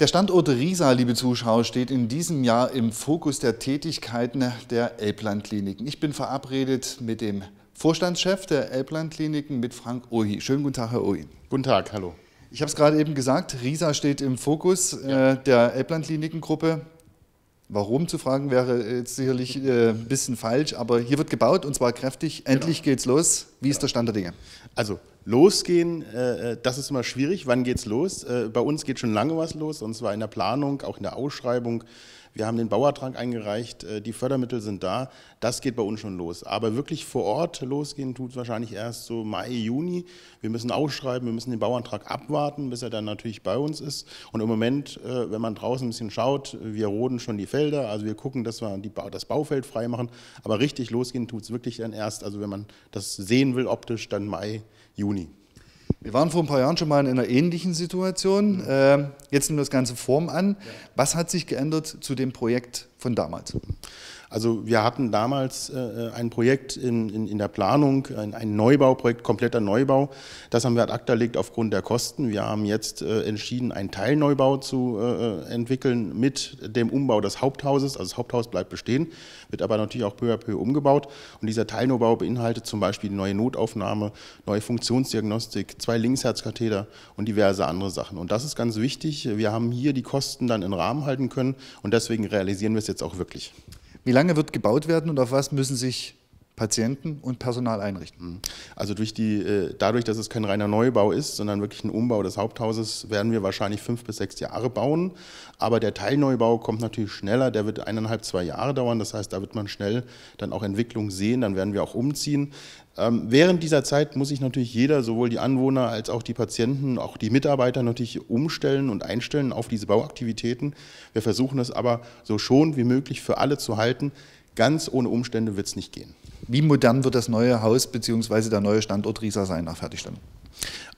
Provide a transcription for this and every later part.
Der Standort Riesa, liebe Zuschauer, steht in diesem Jahr im Fokus der Tätigkeiten der Elblandkliniken. Ich bin verabredet mit dem Vorstandschef der Elblandkliniken, mit Frank Ohi. Schönen guten Tag, Herr Ohi. Guten Tag, hallo. Ich habe es gerade eben gesagt, Riesa steht im Fokus äh, der Elblandklinikengruppe. Warum zu fragen wäre jetzt sicherlich äh, ein bisschen falsch, aber hier wird gebaut und zwar kräftig. Genau. Endlich genau. geht's los. Wie genau. ist der Stand der Dinge? Also Losgehen, äh, äh, das ist immer schwierig. Wann geht's los? Äh, bei uns geht schon lange was los, und zwar in der Planung, auch in der Ausschreibung. Wir haben den Bauertrank eingereicht, äh, die Fördermittel sind da. Das geht bei uns schon los. Aber wirklich vor Ort losgehen tut es wahrscheinlich erst so Mai, Juni. Wir müssen ausschreiben, wir müssen den Bauantrag abwarten, bis er dann natürlich bei uns ist. Und im Moment, äh, wenn man draußen ein bisschen schaut, wir roden schon die Felder, also wir gucken, dass wir das Baufeld freimachen. Aber richtig losgehen tut es wirklich dann erst, also wenn man das sehen will optisch, dann Mai, Juni. Wir waren vor ein paar Jahren schon mal in einer ähnlichen Situation. Mhm. Äh, jetzt nimmt das Ganze Form an. Ja. Was hat sich geändert zu dem Projekt von damals? Also wir hatten damals äh, äh, ein Projekt in, in, in der Planung, ein, ein, Neubauprojekt, kompletter Neubau. Das haben wir ad acta legt aufgrund der Kosten. Wir haben jetzt äh, entschieden, einen Teilneubau zu äh, äh entwickeln mit dem Umbau des Haupthauses. Also das Haupthaus bleibt bestehen, wird aber natürlich auch peu à peu umgebaut. Und dieser Teilneubau beinhaltet zum Beispiel neue Notaufnahme, neue Funktionsdiagnostik, zwei Linksherzkatheter und diverse andere Sachen. Und das ist ganz wichtig. Wir haben hier die Kosten dann in Rahmen halten können und deswegen realisieren wir es jetzt jetzt auch wirklich. Wie lange wird gebaut werden und auf was müssen sich Patienten und Personal einrichten. Mhm. Also durch die, äh, dadurch, dass es kein reiner Neubau ist, sondern wirklich ein Umbau des Haupthauses, werden wir wahrscheinlich fünf bis sechs Jahre bauen. Aber der Teilneubau kommt natürlich schneller, der wird eineinhalb, zwei Jahre dauern. Das heißt, da wird man schnell dann auch Entwicklung sehen, dann werden wir auch umziehen. Ähm, während dieser Zeit muss sich natürlich jeder, sowohl die Anwohner als auch die Patienten, auch die Mitarbeiter natürlich umstellen und einstellen auf diese Bauaktivitäten. Wir versuchen es aber so schon wie möglich für alle zu halten. Ganz ohne Umstände wird es nicht gehen. Wie modern wird das neue Haus bzw. der neue Standort Riesa sein nach Fertigstellung?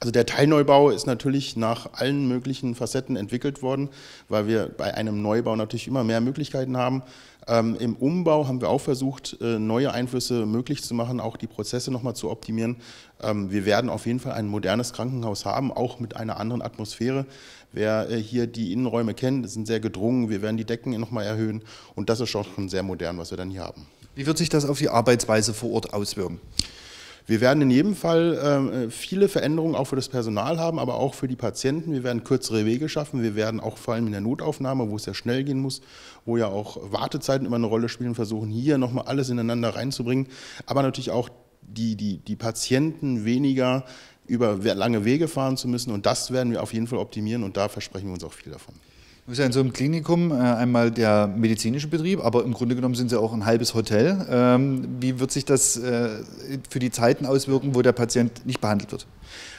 Also der Teilneubau ist natürlich nach allen möglichen Facetten entwickelt worden, weil wir bei einem Neubau natürlich immer mehr Möglichkeiten haben. Ähm, Im Umbau haben wir auch versucht, äh, neue Einflüsse möglich zu machen, auch die Prozesse nochmal zu optimieren. Ähm, wir werden auf jeden Fall ein modernes Krankenhaus haben, auch mit einer anderen Atmosphäre. Wer äh, hier die Innenräume kennt, sind sehr gedrungen. Wir werden die Decken nochmal erhöhen und das ist schon sehr modern, was wir dann hier haben. Wie wird sich das auf die Arbeitsweise vor Ort auswirken? Wir werden in jedem Fall äh, viele Veränderungen auch für das Personal haben, aber auch für die Patienten. Wir werden kürzere Wege schaffen. Wir werden auch vor allem in der Notaufnahme, wo es ja schnell gehen muss, wo ja auch Wartezeiten immer eine Rolle spielen, versuchen hier nochmal alles ineinander reinzubringen. Aber natürlich auch die, die, die Patienten weniger über lange Wege fahren zu müssen. Und das werden wir auf jeden Fall optimieren und da versprechen wir uns auch viel davon. Du bist ja in so einem Klinikum, äh, einmal der medizinische Betrieb, aber im Grunde genommen sind Sie auch ein halbes Hotel. Ähm, wie wird sich das äh, für die Zeiten auswirken, wo der Patient nicht behandelt wird?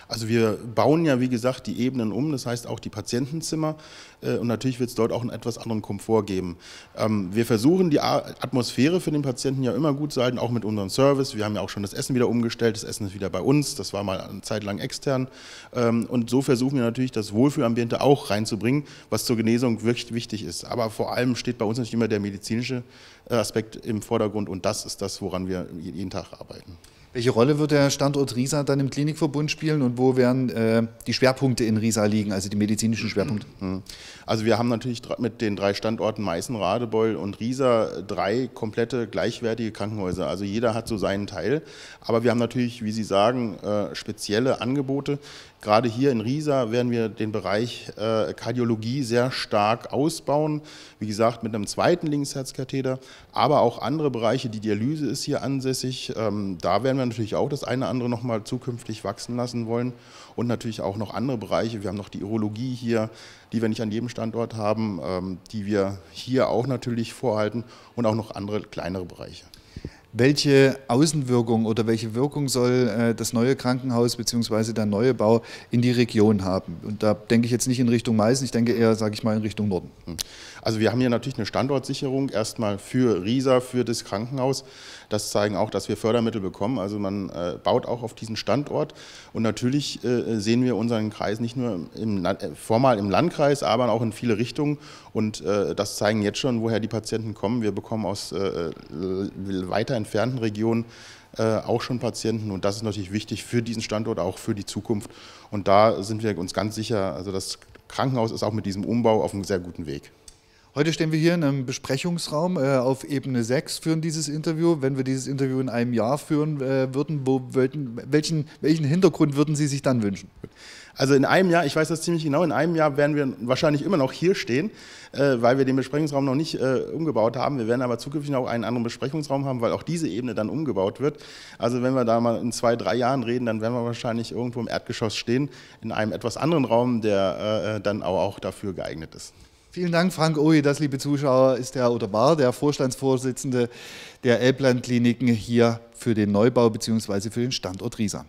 Also wir bauen ja, wie gesagt, die Ebenen um, das heißt auch die Patientenzimmer äh, und natürlich wird es dort auch einen etwas anderen Komfort geben. Ähm, wir versuchen, die Atmosphäre für den Patienten ja immer gut zu halten, auch mit unserem Service. Wir haben ja auch schon das Essen wieder umgestellt, das Essen ist wieder bei uns, das war mal eine Zeit lang extern. Ähm, und so versuchen wir natürlich, das Wohlfühlambiente auch reinzubringen, was zur Genesung wirklich wichtig ist. Aber vor allem steht bei uns natürlich immer der medizinische äh, Aspekt im Vordergrund und das ist das, woran wir jeden Tag arbeiten. Welche Rolle wird der Standort Riesa dann im Klinikverbund spielen und wo werden äh, die Schwerpunkte in Riesa liegen, also die medizinischen Schwerpunkte? Mhm. Also wir haben natürlich mit den drei Standorten Meißen, Radebeul und Riesa drei komplette gleichwertige Krankenhäuser. Also jeder hat so seinen Teil. Aber wir haben natürlich, wie Sie sagen, äh, spezielle Angebote. Gerade hier in Riesa werden wir den Bereich äh, Kardiologie sehr stark ausbauen. Wie gesagt, mit einem zweiten Linksherzkatheter, aber auch andere Bereiche. Die Dialyse ist hier ansässig. Ähm, da werden wir natürlich auch das eine oder andere nochmal zukünftig wachsen lassen wollen und natürlich auch noch andere Bereiche. Wir haben noch die Urologie hier, die wir nicht an jedem Standort haben, ähm, die wir hier auch natürlich vorhalten und auch noch andere kleinere Bereiche welche Außenwirkung oder welche Wirkung soll äh, das neue Krankenhaus bzw. der neue Bau in die Region haben? Und da denke ich jetzt nicht in Richtung Meißen, ich denke eher, sage ich mal, in Richtung Norden. Hm. Also wir haben hier natürlich eine Standortsicherung erstmal für Riesa, für das Krankenhaus. Das zeigen auch, dass wir Fördermittel bekommen. Also man äh, baut auch auf diesen Standort. Und natürlich äh, sehen wir unseren Kreis nicht nur im, formal im Landkreis, aber auch in viele Richtungen. Und das zeigen jetzt schon, woher die Patienten kommen. Wir bekommen aus weiter entfernten entfernten Regionen äh, auch schon Patienten und das ist natürlich wichtig für diesen Standort, auch für die Zukunft. Und da sind wir uns ganz sicher, also das Krankenhaus ist auch mit diesem Umbau auf einem sehr guten Weg. Heute stehen wir hier in einem Besprechungsraum äh, auf Ebene 6, führen dieses Interview. Wenn wir dieses Interview in einem Jahr führen äh, würden, wo, welchen, welchen Hintergrund würden Sie sich dann wünschen? Also in einem Jahr, ich weiß das ziemlich genau, in einem Jahr werden wir wahrscheinlich immer noch hier stehen, äh, weil wir den Besprechungsraum noch nicht äh, umgebaut haben. Wir werden aber zukünftig noch einen anderen Besprechungsraum haben, weil auch diese Ebene dann umgebaut wird. Also wenn wir da mal in zwei, drei Jahren reden, dann werden wir wahrscheinlich irgendwo im Erdgeschoss stehen, in einem etwas anderen Raum, der äh, äh dann auch dafür geeignet ist. Vielen Dank, Frank Ohi. Das, liebe Zuschauer, ist der oder war der Vorstandsvorsitzende der Elblandkliniken hier für den Neubau bzw. für den Standort Riesa.